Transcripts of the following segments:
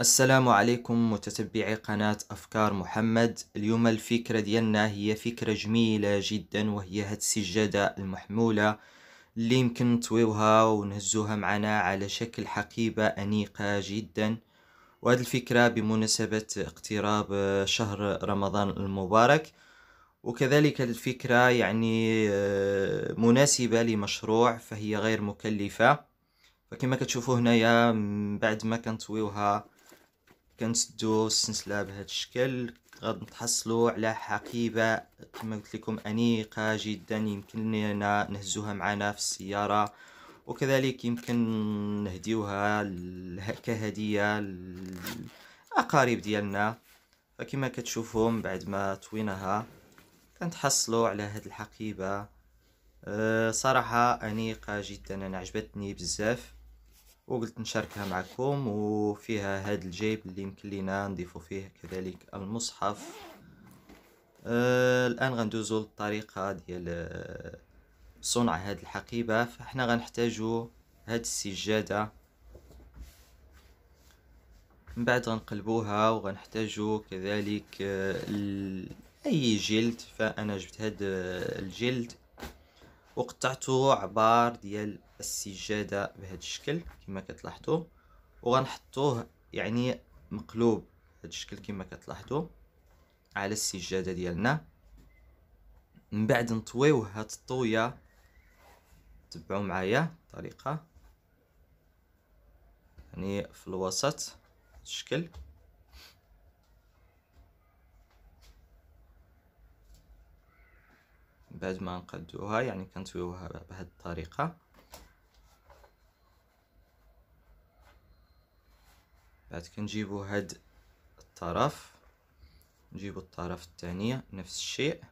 السلام عليكم متتبعي قناة أفكار محمد اليوم الفكرة ديالنا هي فكرة جميلة جدا وهي هاد السجادة المحمولة اللي يمكن نطويوها ونهزوها معنا على شكل حقيبة أنيقة جدا وهذه الفكرة بمناسبة اقتراب شهر رمضان المبارك وكذلك الفكرة يعني آه، مناسبة لمشروع فهي غير مكلفة فكما كتشوفوا هنايا بعد ما كنطويوها كنسدو السلسله بهذا الشكل غادي نتحصلوا على حقيبه كما قلت لكم انيقه جدا يمكن لنا نهزوها معنا في السياره وكذلك يمكن نهديوها كهديه للاقارب ديالنا فكما كتشوفوا بعد ما طويناها كنتحصلوا على هذه الحقيبه أه، صراحه انيقه جدا انا عجبتني بزاف وقلت نشاركها معكم وفيها هاد الجيب اللي يمكن لينا نضيفو فيه كذلك المصحف آه الان غندوزو للطريقه ديال آه، صنع هاد الحقيبه فاحنا غنحتاجو هاد السجاده من بعد غنقلبوها وغنحتاجو كذلك آه اي جلد فانا جبت هاد آه، الجلد وقطعته عبار ديال السجادة بهذا الشكل كما كتلاحظوا وغنحطوه يعني مقلوب بهذا الشكل كما كتلاحظوا على السجادة ديالنا من بعد نطويوه هاد الطوية تبعوا معايا الطريقة يعني في الوسط الشكل بعد ما نقدوها يعني كنطويوها بهاد الطريقه بعد كنجيبو هاد الطرف نجيبو الطرف الثانيه نفس الشيء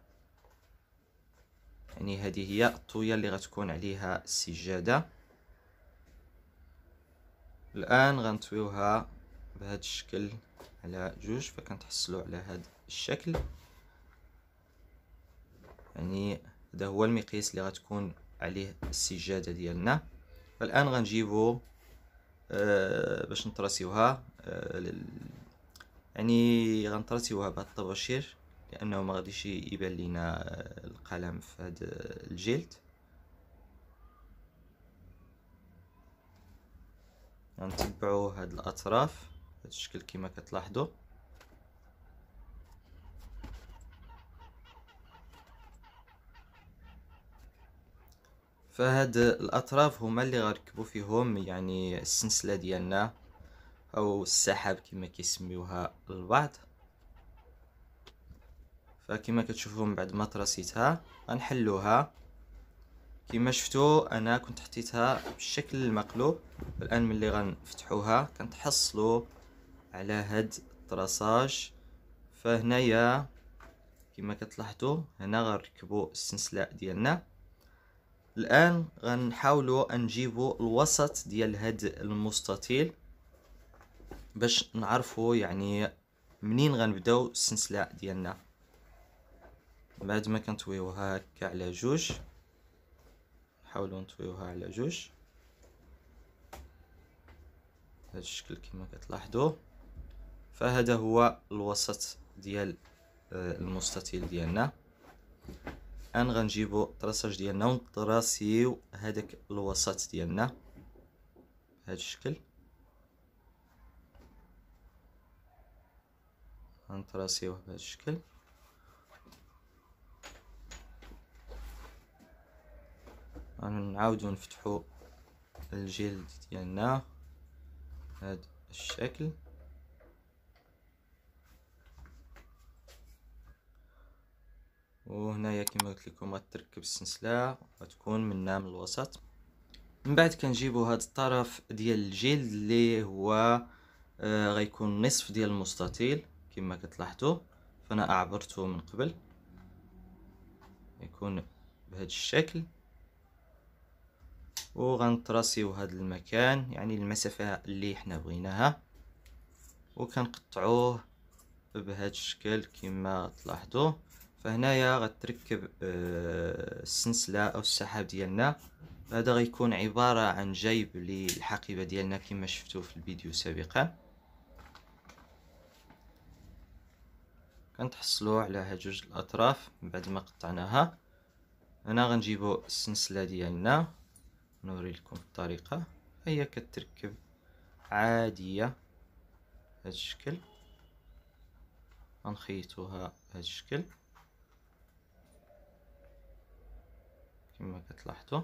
يعني هذه هي الطويه اللي غتكون عليها السجاده الان غنطويوها بهذا الشكل على جوج فكنتحصلوا على هذا الشكل يعني هذا هو المقياس اللي غتكون عليه السجاده ديالنا فالان غنجيبو آه، باش نطراسيوها آه، يعني غنطراسيوها بهاد الطباشير لانه ما غاديش يبان لينا آه، القلم في هاد الجلد غنتبعوا هاد الاطراف بهذا الشكل كما كتلاحظوا فهاد الاطراف هما اللي غنركبو فيهم يعني السلسله ديالنا او السحاب كما كيسميوها البعض فكما كتشوفوا من بعد ما طرسيتها غنحلوها كما شفتو انا كنت حطيتها بالشكل المقلوب الان ملي غنفتحوها كنتحصلوا على هاد الطراساج فهنايا كما كتلاحظوا هنا غنركبوا السلسله ديالنا الان غنحاولوا نجيبوا الوسط ديال هاد المستطيل باش نعرفوا يعني منين غنبداو السلسله ديالنا بعد ما كنطويوها هكا على جوج نحاولوا نطويوها على جوج بهذا الشكل كما كتلاحظوا فهذا هو الوسط ديال آه، المستطيل ديالنا ان غنجيبو الطراساج ديالنا ونطراسيو هذاك الوسط ديالنا بهذا الشكل غنطراسيوه بهذا الشكل غنعاودو نفتحو الجلد ديالنا هذا الشكل وهنايا كما قلت لكم غتركب السنسله وتكون منا من الوسط من بعد كنجيبو هاد الطرف ديال الجلد اللي هو آه غيكون نصف ديال المستطيل كما كتلاحظوا فانا اعبرته من قبل يكون بهذا الشكل وغنطراسيو هذا المكان يعني المسافه اللي حنا بغيناها وكنقطعوه بهذا الشكل كما تلاحظوا فهنايا غتركب آه، السلسله او السحاب ديالنا هذا غيكون عباره عن جيب للحقيبه ديالنا كما شفتو في الفيديو سابقا كنتحصلوا على هاد جوج الاطراف من بعد ما قطعناها هنا غنجيبو السلسله ديالنا نوري لكم الطريقه هي كتركب عاديه هذا الشكل غنخيطوها بهذا الشكل كما كتلاحظوا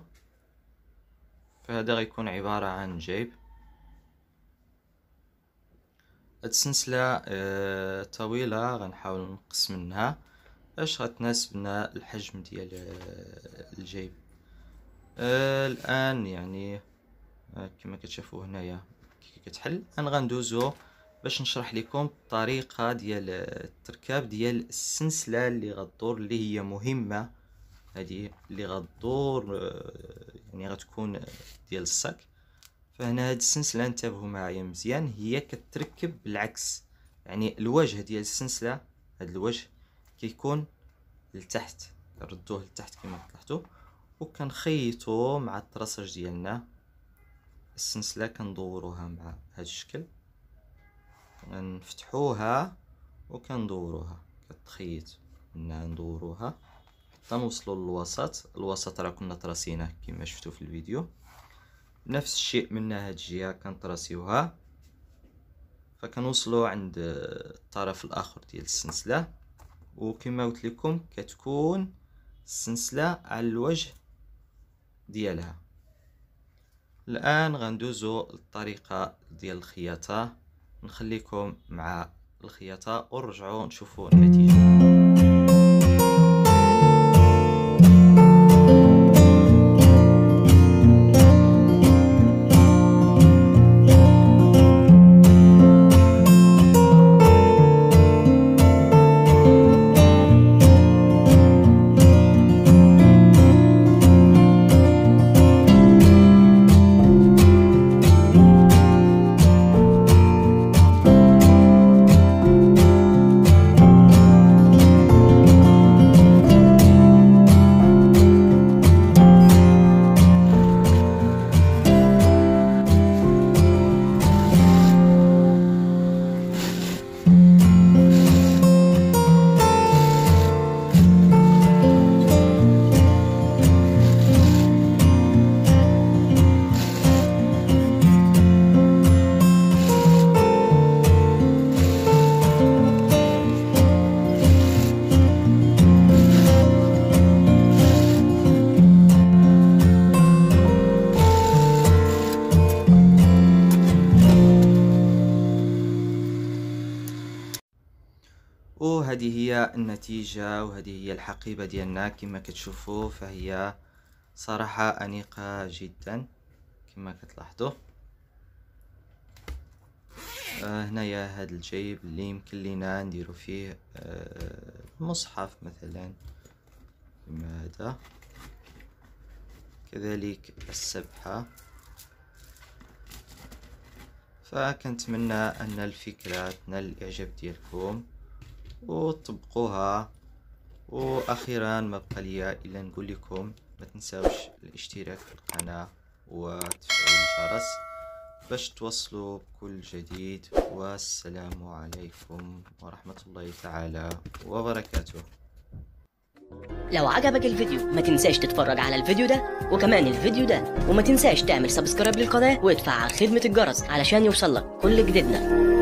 فهذا غيكون عبارة عن جيب هاد السلسلة آه، طويلة غنحاول نقص منها باش غتناسبنا الحجم ديال آه، الجيب آه، الان يعني كما كتشوفوا هنايا كي كتحل انا غندوزو باش نشرح لكم الطريقه ديال التركاب ديال السلسله اللي غدور اللي هي مهمه هذه اللي غدور آه، يعني غتكون آه، ديال الصاك فهنا هاد السنسله انتبهوا معايا مزيان هي كتركب بالعكس يعني الوجه ديال السنسله هاد الوجه كيكون لتحت ردوه لتحت كما طلعتو وكنخيطو مع الطرسج ديالنا السنسله كندوروها مع هاد الشكل كنفتحوها وكندوروها كتخيط كنا ندوروها تنوصلوا للوسط الوسط راه كنا طراسيناه كما شفتوا في الفيديو نفس الشيء من هاد الجهه كنطراسيوها فكنوصلوا عند الطرف الاخر ديال السلسله وكما قلت لكم كتكون السلسله على الوجه ديالها الان غندوزو للطريقه ديال الخياطه نخليكم مع الخياطه ونرجعوا نشوفوا النتيجه وهذه هي النتيجة وهذه هي الحقيبة ديالنا كما كتشوفوا فهي صراحة أنيقة جدا كما كتلاحظوا آه هنايا هاد الجيب اللي يمكن لينا نديرو فيه آه المصحف مثلا كما هذا كذلك السبحة فكنتمنى ان الفكرة تنال الاعجاب ديالكم وطبقوها واخيرا ما بقى لي الا نقول لكم ما تنساوش الاشتراك في القناه وتفعيل الجرس باش توصلوا بكل جديد والسلام عليكم ورحمه الله تعالى وبركاته لو عجبك الفيديو ما تنساش تتفرج على الفيديو ده وكمان الفيديو ده وما تنساش تعمل سبسكرايب للقناة وتفعل خدمة الجرس علشان يوصلك كل جديدنا